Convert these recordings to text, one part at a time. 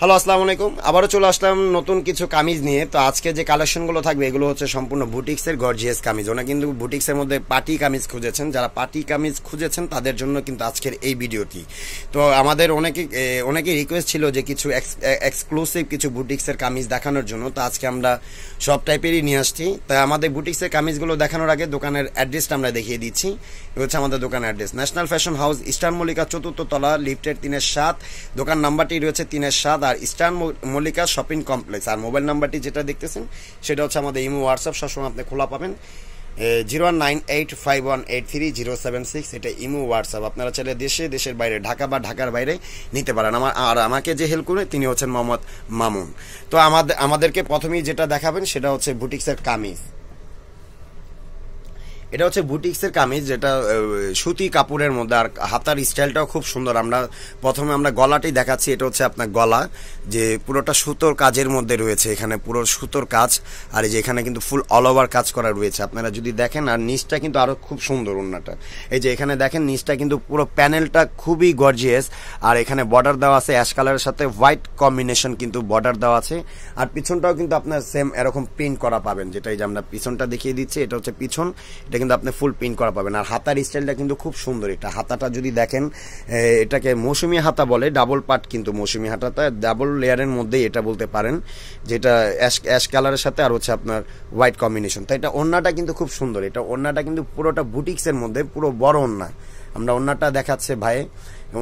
hello আসসালামু আলাইকুম আবারও চলে আসলাম নতুন কিছু কামিজ নিয়ে তো আজকে যে কালেকশনগুলো থাকবে এগুলো হচ্ছে সম্পূর্ণ বুটিক্সের গর্জিয়াস কামিজ ওনা কিন্তু বুটিক্সের মধ্যে পার্টি কামিজ খুঁজেছেন যারা পার্টি কামিজ খুঁজেছেন তাদের জন্য কিন্তু আজকের এই ভিডিওটি তো আমাদের অনেকে অনেকে রিকোয়েস্ট ছিল যে কিছু এক্সক্লুসিভ কিছু বুটিক্সের কামিজ দেখানোর জন্য তো আজকে আমরা সব টাইপেরই নিয়ে আসছি তাই আমাদের বুটিক্সের কামিজগুলো দেখানোর আগে দোকানের অ্যাড্রেসটা আমরা দেখিয়ে দিচ্ছি হচ্ছে আমাদের দোকানের address national fashion house eastern Mallika চতুর্থ তলা লিফটের তিনের সাত দোকান নাম্বারটি রয়েছে তিনের সাত other star Mallika shopping complex আর মোবাইল নাম্বারটি যেটা দেখতেছেন সেটা হচ্ছে আমাদের ইমো হোয়াটসঅ্যাপ সবসময় আপনি খোলা পাবেন zero eight five one eight three zero seven six এটা ইমো হোয়াটসঅ্যাপ আপনারা চাইলে দেশে দেশের বাইরে ঢাকা বা ঢাকার বাইরে নিতে পারেন আমার আর আমাকে যে হেল্প করবে তিনি হচ্ছেন মোহাম্মদ মামুন তো আমাদের আমাদেরকে প্রথমেই যেটা দেখাবেন সেটা হচ্ছে বুটিক্সের কামিজ এটা হচ্ছে বুটিক্সের কামিজ যেটা সুতি কাপড়ের মধ্যে আর হাতার স্টাইলটাও খুব সুন্দর আমরা প্রথমে আমরা গলাটি দেখাচ্ছি এটা হচ্ছে আপনার গলা যে পুরোটা সুতোর কাজের মধ্যে রয়েছে এখানে পুরো সুতোর কাজ আর এই যে এখানে কিন্তু ফুল অল ওভার কাজ করা রয়েছে আপনারা যদি দেখেন আর নিচটা কিন্তু আরও খুব সুন্দর ওনাটা এই যে এখানে দেখেন নিচটা কিন্তু পুরো প্যানেলটা খুবই গর্জিয়াস আর এখানে বর্ডার দেওয়া আছে অ্যাশ কালারের সাথে হোয়াইট কম্বিনেশন কিন্তু বর্ডার দেওয়া আছে আর পিছনটাও কিন্তু আপনার সেম এরকম প্রিন্ট করা পাবেন যেটাই যে আমরা পিছনটা দেখিয়ে দিচ্ছি এটা হচ্ছে পিছন এটা কিন্তু আপনি ফুল প্রিন্ট করা পাবেন আর হাতার স্টাইলটা কিন্তু খুব সুন্দর এটা হাতাটা যদি দেখেন এটাকে মৌসুমি হাতা বলে ডাবল পার্ট কিন্তু মৌসুমি হাতাটা ডাবল লেয়ারের মধ্যেই এটা বলতে পারেন যেটা অ্যাশ অ্যাশ কালারের সাথে আর হচ্ছে আপনার হোয়াইট কম্বিনেশন তো এটা ওন্নাটা কিন্তু খুব সুন্দর এটা ওন্নাটা কিন্তু পুরোটা বুটিক্সের মধ্যে পুরো বড় ওন্না আমরা ওন্নাটা দেখাচ্ছে ভাই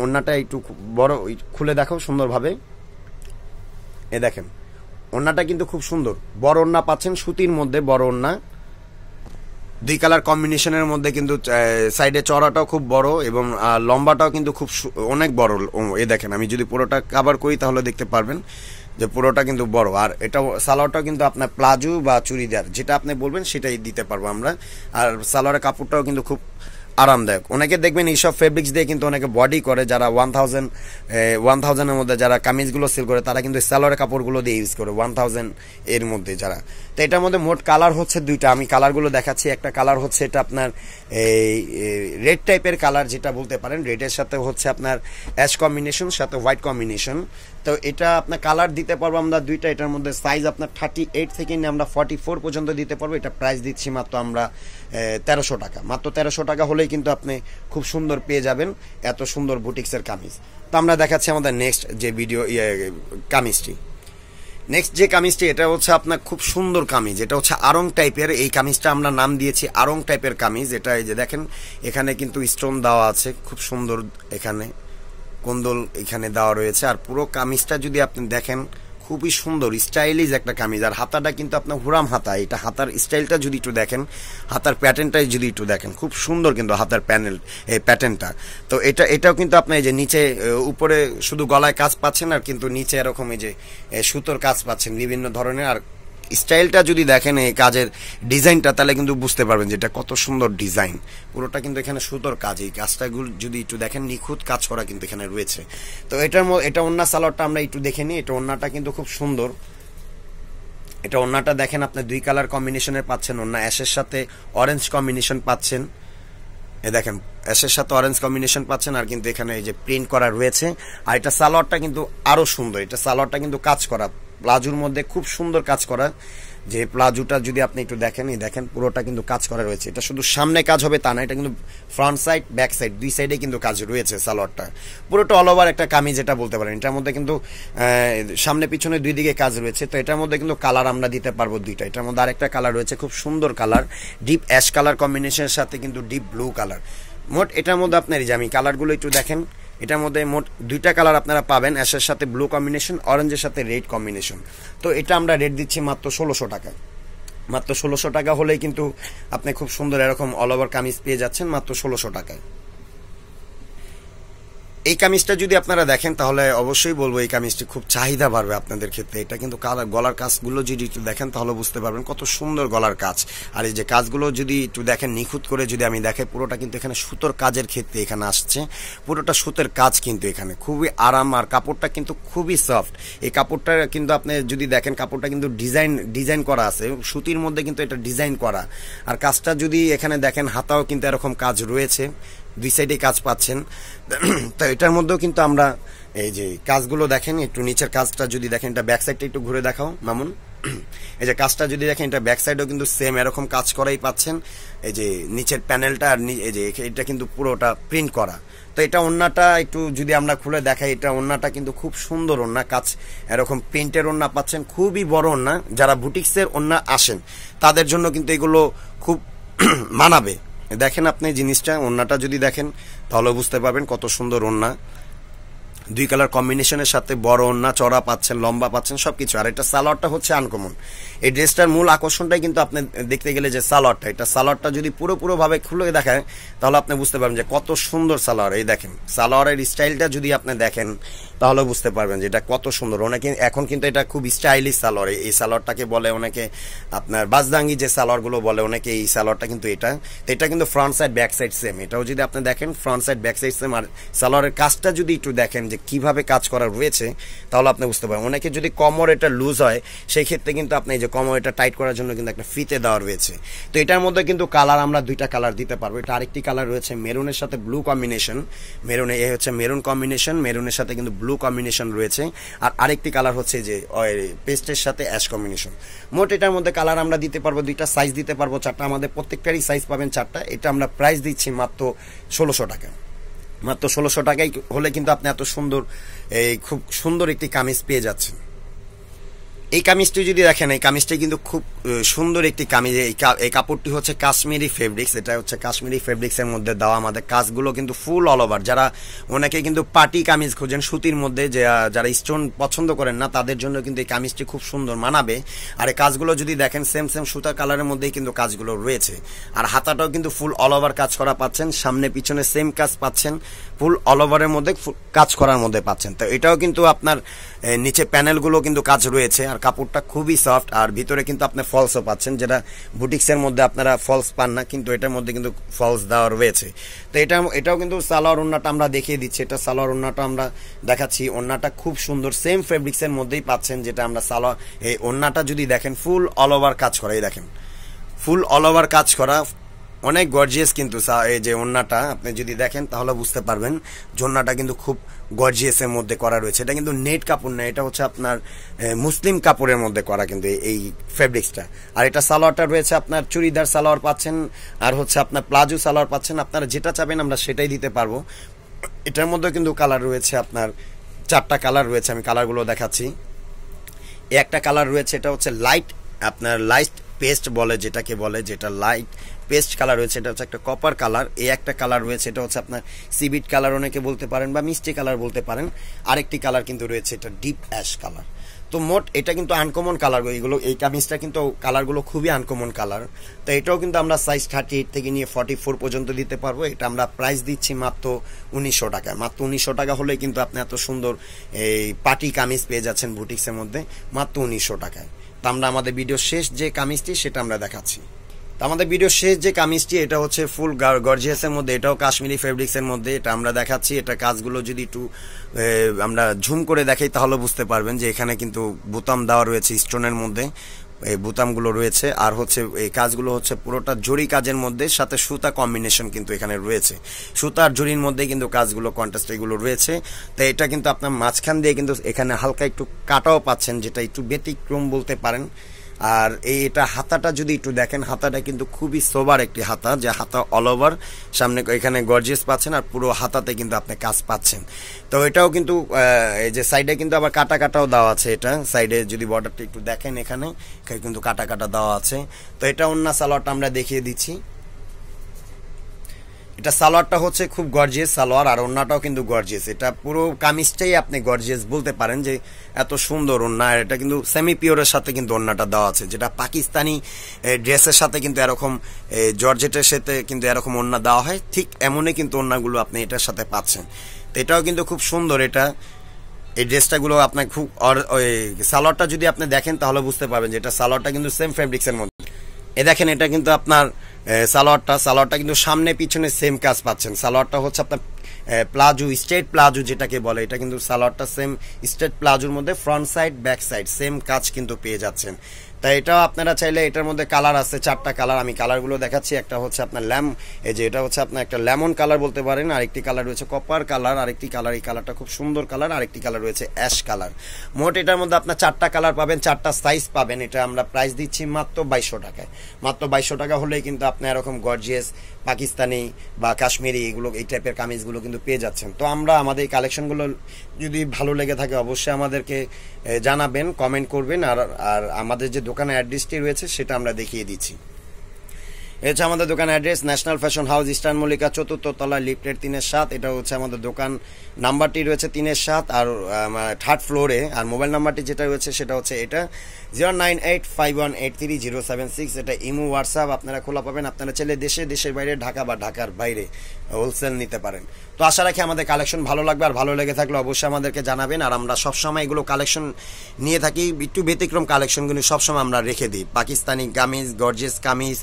ওন্নাটা একটু বড় খুলে দেখো সুন্দরভাবে এ দেখেন ওন্নাটা কিন্তু খুব সুন্দর বড় ওন্না পাচ্ছেন সুতির মধ্যে বড় ওন্না দুই কালার কম্বিনেশনের মধ্যে কিন্তু সাইডে চড়াটাও খুব বড় এবং লম্বাটাও কিন্তু খুব অনেক বড় এ দেখেন আমি যদি পুরোটা কাভার করি তাহলে দেখতে পারবেন যে পুরোটা কিন্তু বড় আর এটা সালোয়ারটাও কিন্তু আপনার প্লাজো বা চুড়িদার যেটা আপনি বলবেন সেটাই দিতে পারবো আমরা আর সালোয়ারের কাপড়টাও কিন্তু খুব আরামদায়ক অনেকে দেখবেন এইসব ফেব্রিক্স দিয়ে কিন্তু অনেকে বডি করে যারা ওয়ান থাউজেন্ড ওয়ান থাউজেন্ডের মধ্যে যারা কামিজগুলো সেল করে তারা কিন্তু স্যালোয়ার কাপড়গুলো দিয়ে ইউজ করে ওয়ান থাউজেন্ড এর মধ্যে যারা তো এটার মধ্যে মোট কালার হচ্ছে দুইটা আমি কালারগুলো দেখাচ্ছি একটা কালার হচ্ছে এটা আপনার এই রেড টাইপের কালার যেটা বলতে পারেন রেডের সাথে হচ্ছে আপনার অ্যাশ কম্বিনেশন সাথে হোয়াইট কম্বিনেশন তো এটা আপনার কালার দিতে পারবো আমরা দুইটা এটার মধ্যে সাইজ আপনার থার্টি এইট থেকে নিয়ে আমরা ফর্টি ফোর পর্যন্ত দিতে পারবো এটা প্রাইস দিচ্ছি মাত্র আমরা তেরোশো টাকা মাত্র তেরোশো টাকা হলেই কিন্তু আপনি খুব সুন্দর পেয়ে যাবেন এত সুন্দর বুটিক্সের কামিজ তো আমরা দেখাচ্ছি আমাদের নেক্সট যে ভিডিও কামিজটি নেক্সট যে কামিজটি এটা হচ্ছে আপনার খুব সুন্দর কামিজ এটা হচ্ছে আরং টাইপের এই কামিজটা আমরা নাম দিয়েছি আরং টাইপের কামিজ এটা এই যে দেখেন এখানে কিন্তু স্টোন দেওয়া আছে খুব সুন্দর এখানে কোন্দল এখানে দেওয়া রয়েছে আর পুরো কামিজটা যদি আপনি দেখেন খুবই সুন্দর স্টাইলিশ একটা কামিজ আর হাতাটা কিন্তু আপনার হুরাম হাতা এটা হাতার স্টাইলটা যদি একটু দেখেন হাতার প্যাটার্নটাই যদি একটু দেখেন খুব সুন্দর কিন্তু হাতার প্যানেল এই প্যাটার্নটা তো এটা এটাও কিন্তু আপনার এই যে নিচে উপরে শুধু গলায় কাজ পাচ্ছেন আর কিন্তু নিচে এরকম এই যে সুতোর কাজ পাচ্ছেন বিভিন্ন ধরনের আর স্টাইলটা যদি দেখেন এই কাজের ডিজাইনটা তাহলে কিন্তু বুঝতে পারবেন যে এটা কত সুন্দর ডিজাইন পুরোটা কিন্তু এখানে সুতোর কাজ এই কাজটাগুলো যদি একটু দেখেন নিখুঁত কাজ করা কিন্তু এখানে রয়েছে তো এটার এটা অন্য সালোয়ারটা আমরা একটু দেখে নিই এটা অন্যটা কিন্তু খুব সুন্দর এটা অন্যটা দেখেন আপনি দুই কালার কম্বিনেশনের পাচ্ছেন অন্য অ্যাশের সাথে অরেঞ্জ কম্বিনেশন পাচ্ছেন এ দেখেন অ্যাশের সাথে অরেঞ্জ কম্বিনেশন পাচ্ছেন আর কিন্তু এখানে এই যে প্রিন্ট করা রয়েছে আর এটা সালোয়ারটা কিন্তু আরও সুন্দর এটা সালোয়ারটা কিন্তু কাজ করা প্লাজুর মধ্যে খুব সুন্দর কাজ করা যে প্লাজুটা যদি আপনি একটু দেখেন এই দেখেন পুরোটা কিন্তু কাজ করা রয়েছে এটা শুধু সামনে কাজ হবে তা না এটা কিন্তু ফ্রন্ট সাইড ব্যাক সাইড দুই সাইডে কিন্তু কাজ রয়েছে সালোয়ারটা পুরোটা অল ওভার একটা কামিজ যেটা বলতে পারেন এটার মধ্যে কিন্তু সামনে পিছনে দুই দিকে কাজ রয়েছে তো এটার মধ্যে কিন্তু কালার আমরা দিতে পারবো দুইটা এটার মধ্যে আরেকটা কালার রয়েছে খুব সুন্দর কালার ডিপ অ্যাশ কালার কম্বিনেশনের সাথে কিন্তু ডিপ ব্লু কালার মোট এটার মধ্যে আপনার এই যে আমি কালারগুলো একটু দেখেন এটার মধ্যে মোট দুইটা কালার আপনারা পাবেন অ্যাশের সাথে ব্লু কম্বিনেশন অরেঞ্জের সাথে রেড কম্বিনেশন তো এটা আমরা রেট দিচ্ছি মাত্র ষোলোশো টাকা মাত্র ষোলোশো টাকা হলেই কিন্তু আপনি খুব সুন্দর এরকম অল ওভার কামিজ পেয়ে যাচ্ছেন মাত্র ষোলোশো টাকায় এই কামিজটা যদি আপনারা দেখেন তাহলে অবশ্যই বলবো এই কামিজটি খুব চাহিদা বাড়বে আপনাদের ক্ষেত্রে এটা কিন্তু গলার কাজগুলো যদি একটু দেখেন তাহলে বুঝতে পারবেন কত সুন্দর গলার কাজ আর এই যে কাজগুলো যদি একটু দেখেন নিখুঁত করে যদি আমি দেখে পুরোটা কিন্তু এখানে সুতোর কাজের ক্ষেত্রে এখানে আসছে পুরোটা সুতের কাজ কিন্তু এখানে খুবই আরাম আর কাপড়টা কিন্তু খুবই সফট এই কাপড়টা কিন্তু আপনি যদি দেখেন কাপড়টা কিন্তু ডিজাইন ডিজাইন করা আছে সুতির মধ্যে কিন্তু এটা ডিজাইন করা আর কাজটা যদি এখানে দেখেন হাতাও কিন্তু এরকম কাজ রয়েছে দুই সাইডে কাজ পাচ্ছেন তো এটার মধ্যেও কিন্তু আমরা এই যে কাজগুলো দেখেন একটু নিচের কাজটা যদি দেখেন এটা ব্যাক সাইডটা একটু ঘুরে দেখাও মামুন এই যে কাজটা যদি দেখেন এটা ব্যাক সাইডও কিন্তু সেম এরকম কাজ করাই পাচ্ছেন এই যে নিচের প্যানেলটা আর এই যে এটা কিন্তু পুরোটা প্রিন্ট করা তো এটা অন্যটা একটু যদি আমরা খুলে দেখাই এটা অন্যটা কিন্তু খুব সুন্দর অন্যা কাজ এরকম প্রিন্টের অন্যা পাচ্ছেন খুবই বড় অন্যা যারা বুটিক্সের অন্যা আসেন তাদের জন্য কিন্তু এগুলো খুব মানাবে দেখেন আপনি জিনিসটা ওন্নাটা যদি দেখেন তাহলে বুঝতে পারবেন কত সুন্দর ওন্না দুই কালার কম্বিনেশনের সাথে বড় না চড়া পাচ্ছেন লম্বা পাচ্ছেন সব কিছু আর এটা সালোয়ারটা হচ্ছে আনকমন এই ড্রেসটার মূল আকর্ষণটাই কিন্তু আপনি দেখতে গেলে যে সালোয়ারটা এটা সালোয়ারটা যদি পুরোপুরোভাবে খুলে দেখায় তাহলে আপনি বুঝতে পারবেন যে কত সুন্দর সালোয়ার এই দেখেন সালোয়ারের স্টাইলটা যদি আপনি দেখেন তাহলে বুঝতে পারবেন যে এটা কত সুন্দর অনেকে এখন কিন্তু এটা খুব স্টাইলিশ সালোয়ার এই সালোয়ারটাকে বলে অনেকে আপনার বাজদাঙ্গি যে সালোয়ারগুলো বলে অনেকে এই সালোয়ারটা কিন্তু এটা এটা কিন্তু front side back side same এটাও যদি আপনি দেখেন front side back side same আর সালোয়ারের কাজটা যদি একটু দেখেন যে কিভাবে কাজ করা রয়েছে তাহলে আপনি বুঝতে পারবেন অনেকে যদি কমর এটা লুজ হয় সেই ক্ষেত্রে কিন্তু আপনি এই যে কমর এটা টাইট করার জন্য কিন্তু একটা ফিতে দেওয়া রয়েছে তো এটার মধ্যে কিন্তু কালার আমরা দুইটা কালার দিতে পারবো এটা আরেকটি কালার রয়েছে মেরুনের সাথে ব্লু কম্বিনেশন মেরুনে এ হচ্ছে মেরুন কম্বিনেশন মেরুনের সাথে কিন্তু ব্লু কম্বিনেশন রয়েছে আর আরেকটি কালার হচ্ছে যে পেস্টের সাথে অ্যাশ কম্বিনেশন মোট এটার মধ্যে কালার আমরা দিতে পারবো দুইটা সাইজ দিতে পারবো চারটা আমাদের প্রত্যেকটারই সাইজ পাবেন চারটা এটা আমরা প্রাইস দিচ্ছি মাত্র ষোলোশো টাকা মাত্র ষোলোশো টাকাই হলে কিন্তু আপনি এত সুন্দর এই খুব সুন্দর একটি কামিজ পেয়ে যাচ্ছেন এই কামিজটি যদি দেখেন এই কামিজটি কিন্তু খুব সুন্দর একটি কামিজ এই কাপড়টি হচ্ছে কাশ্মীরি ফেব্রিক্স এটা হচ্ছে কাশ্মীরি ফেব্রিক্সের মধ্যে দেওয়া আমাদের কাজগুলো কিন্তু ফুল অল ওভার যারা অনেকে কিন্তু পার্টি কামিজ খোঁজেন সুতির মধ্যে যে যারা স্টোন পছন্দ করেন না তাদের জন্য কিন্তু এই কামিজটি খুব সুন্দর মানাবে আর এই কাজগুলো যদি দেখেন সেম সেম সুতা কালারের মধ্যেই কিন্তু কাজগুলো রয়েছে আর হাতাটাও কিন্তু ফুল অল ওভার কাজ করা পাচ্ছেন সামনে পিছনে সেম কাজ পাচ্ছেন ফুল অল ওভারের মধ্যে কাজ করার মধ্যে পাচ্ছেন তো এটাও কিন্তু আপনার নিচে প্যানেলগুলো কিন্তু কাজ রয়েছে আর কাপড়টা খুবই সফট আর ভিতরে কিন্তু আপনি ফলসও পাচ্ছেন যেটা বুটিক্সের মধ্যে আপনারা ফলস পান না কিন্তু এটার মধ্যে কিন্তু ফলস দেওয়া রয়েছে তো এটা এটাও কিন্তু সালোয়ার ওন্নাটা আমরা দেখিয়ে দিচ্ছি এটা সালোয়ার ওন্নাটা আমরা দেখাচ্ছি ওন্নাটা খুব সুন্দর সেম ফেব্রিক্সের মধ্যেই পাচ্ছেন যেটা আমরা সালোয়ার এই ওন্নাটা যদি দেখেন ফুল অল ওভার কাজ করে এই দেখেন ফুল অল ওভার কাজ করা অনেক গর্জিয়াস কিন্তু এই যে ওন্নাটা আপনি যদি দেখেন তাহলে বুঝতে পারবেন ঝন্নাটা কিন্তু খুব গর্জিয়াসের মধ্যে করা রয়েছে এটা কিন্তু নেট কাপড় না এটা হচ্ছে আপনার মুসলিম কাপড়ের মধ্যে করা কিন্তু এই ফেব্রিক্সটা আর এটা সালোয়ারটা রয়েছে আপনার চুড়িদার সালোয়ার পাচ্ছেন আর হচ্ছে আপনার প্লাজো সালোয়ার পাচ্ছেন আপনারা যেটা চাবেন আমরা সেটাই দিতে পারবো এটার মধ্যে কিন্তু কালার রয়েছে আপনার চারটা কালার রয়েছে আমি কালারগুলো দেখাচ্ছি একটা কালার রয়েছে এটা হচ্ছে লাইট আপনার লাইট পেস্ট বলে যেটাকে বলে যেটা লাইট পেস্ট কালার রয়েছে এটা হচ্ছে একটা কপার কালার এই একটা কালার রয়েছে এটা হচ্ছে আপনার সিবিট কালার অনেকে বলতে পারেন বা মিষ্টি কালার বলতে পারেন আরেকটি কালার কিন্তু রয়েছে এটা ডিপ অ্যাশ কালার তো মোট এটা কিন্তু আনকমন কালার এইগুলো এই কামিজটা কিন্তু কালারগুলো খুবই আনকমন কালার তো এটাও কিন্তু আমরা সাইজ থার্টি এইট থেকে নিয়ে ফর্টি ফোর পর্যন্ত দিতে পারবো এটা আমরা প্রাইস দিচ্ছি মাত্র উনিশশো টাকা মাত্র উনিশশো টাকা হলে কিন্তু আপনি এত সুন্দর এই পার্টি কামিজ পেয়ে যাচ্ছেন বুটিক্সের মধ্যে মাত্র উনিশশো টাকায় তা আমরা আমাদের ভিডিও শেষ যে কামিজটি সেটা আমরা দেখাচ্ছি তা আমাদের ভিডিও শেষ যে কামিজটি এটা হচ্ছে ফুল গর্জিয়াসের মধ্যে এটাও কাশ্মীরি ফেব্রিক্সের মধ্যে এটা আমরা দেখাচ্ছি এটা কাজগুলো যদি একটু আমরা ঝুম করে দেখাই তাহলে বুঝতে পারবেন যে এখানে কিন্তু বোতাম দেওয়া রয়েছে স্টোনের মধ্যে বোতামগুলো রয়েছে আর হচ্ছে এই কাজগুলো হচ্ছে পুরোটা জরি কাজের মধ্যে সাথে সুতা কম্বিনেশন কিন্তু এখানে রয়েছে সুতা আর জরির মধ্যে কিন্তু কাজগুলো কন্ট্রাস্ট এগুলো রয়েছে তো এটা কিন্তু আপনার মাঝখান দিয়ে কিন্তু এখানে হালকা একটু কাটাও পাচ্ছেন যেটা একটু ব্যতিক্রম বলতে পারেন আর এই এটা হাতাটা যদি একটু দেখেন হাতাটা কিন্তু খুবই সোবার একটি হাতা যে হাতা অল ওভার সামনে এখানে গর্জেস পাচ্ছেন আর পুরো হাতাতে কিন্তু আপনি কাজ পাচ্ছেন তো এটাও কিন্তু এই যে সাইডে কিন্তু আবার কাটা কাটাও দেওয়া আছে এটা সাইডে যদি বর্ডারটা একটু দেখেন এখানে কিন্তু কাটা কাটা দেওয়া আছে তো এটা অন্য সালোয়ারটা আমরা দেখিয়ে দিচ্ছি এটা সালোয়ারটা হচ্ছে খুব গর্জিয়াস সালোয়ার আর ওন্নাটাও কিন্তু গর্জিয়াস এটা পুরো কামিজটাই আপনি গর্জিয়াস বলতে পারেন যে এত সুন্দর ওন্না এটা কিন্তু সেমি পিওরের সাথে কিন্তু ওন্নাটা দেওয়া আছে যেটা পাকিস্তানি ড্রেসের সাথে কিন্তু এরকম জর্জেটের সাথে কিন্তু এরকম ওন্না দেওয়া হয় ঠিক এমনই কিন্তু ওন্নাগুলো আপনি এটার সাথে পাচ্ছেন তো এটাও কিন্তু খুব সুন্দর এটা এই ড্রেসটাগুলো আপনার খুব সালোয়ারটা যদি আপনি দেখেন তাহলে বুঝতে পারবেন যে এটা সালোয়ারটা কিন্তু সেম ফেব্রিক্সের মধ্যে এ দেখেন এটা কিন্তু আপনার সালোয়ারটা সালোয়ারটা কিন্তু সামনে পিছনে সেম কাজ পাচ্ছেন সালোয়ারটা হচ্ছে আপনার প্লাজো স্ট্রেট প্লাজো যেটাকে বলে এটা কিন্তু সালোয়ারটা সেম স্ট্রেট প্লাজোর মধ্যে front side back side same কাজ কিন্তু পেয়ে যাচ্ছেন তাই এটাও আপনারা চাইলে এটার মধ্যে কালার আছে চারটা কালার আমি কালারগুলো দেখাচ্ছি একটা হচ্ছে আপনার ল্যাম এই যে এটা হচ্ছে আপনার একটা লেমন কালার বলতে পারেন আরেকটি কালার রয়েছে কপার কালার আরেকটি কালার এই কালারটা খুব সুন্দর কালার আরেকটি কালার রয়েছে অ্যাশ কালার মোট এটার মধ্যে আপনার চারটা কালার পাবেন চারটা সাইজ পাবেন এটা আমরা প্রাইস দিচ্ছি মাত্র বাইশশো টাকায় মাত্র বাইশশো টাকা হলেই কিন্তু আপনি এরকম গর্জিয়াস পাকিস্তানি বা কাশ্মীরি এগুলো এই টাইপের কামিজগুলো কিন্তু পেয়ে যাচ্ছেন তো আমরা আমাদের এই কালেকশনগুলো যদি ভালো লেগে থাকে অবশ্যই আমাদেরকে জানাবেন কমেন্ট করবেন আর আর আমাদের যে দোকানে অ্যাড্রেসটি রয়েছে সেটা আমরা দেখিয়ে দিচ্ছি এছাড়া আমাদের দোকান address national fashion house eastern Mallika চতুর্থ তলায় লিফটের তিনের সাত এটা হচ্ছে আমাদের দোকান নাম্বারটি রয়েছে তিনের সাত আর থার্ড ফ্লোরে মানে আর মোবাইল নাম্বারটি যেটা রয়েছে সেটা হচ্ছে এটা zero nine eight five one eight three zero seven six এটা ইমো হোয়াটসঅ্যাপ আপনারা খোলা পাবেন আপনারা ছেলে দেশে দেশের বাইরে ঢাকা বা ঢাকার বাইরে হোলসেল নিতে পারেন তো আশা রাখি আমাদের কালেকশন ভালো লাগবে আর ভালো লেগে থাকলে অবশ্যই আমাদেরকে জানাবেন আর আমরা সবসময় এগুলো কালেকশন নিয়ে থাকি একটু ব্যতিক্রম কালেকশনগুলি সবসময় আমরা রেখে দিই পাকিস্তানি কামিজ গর্জেস কামিজ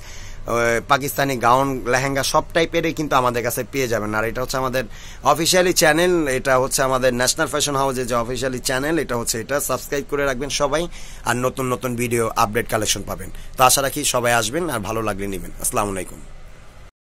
পাকিস্তানি গাউন লেহেঙ্গা সব টাইপেরই কিন্তু আমাদের কাছে পেয়ে যাবেন আর এটা হচ্ছে আমাদের অফিসিয়ালি চ্যানেল এটা হচ্ছে আমাদের ন্যাশনাল ফ্যাশন হাউসের যে অফিসিয়ালি চ্যানেল এটা হচ্ছে এটা সাবস্ক্রাইব করে রাখবেন সবাই আর নতুন নতুন ভিডিও আপডেট কালেকশন পাবেন তো আশা রাখি সবাই আসবেন আর ভালো লাগলে নেবেন আসসালামু আলাইকুম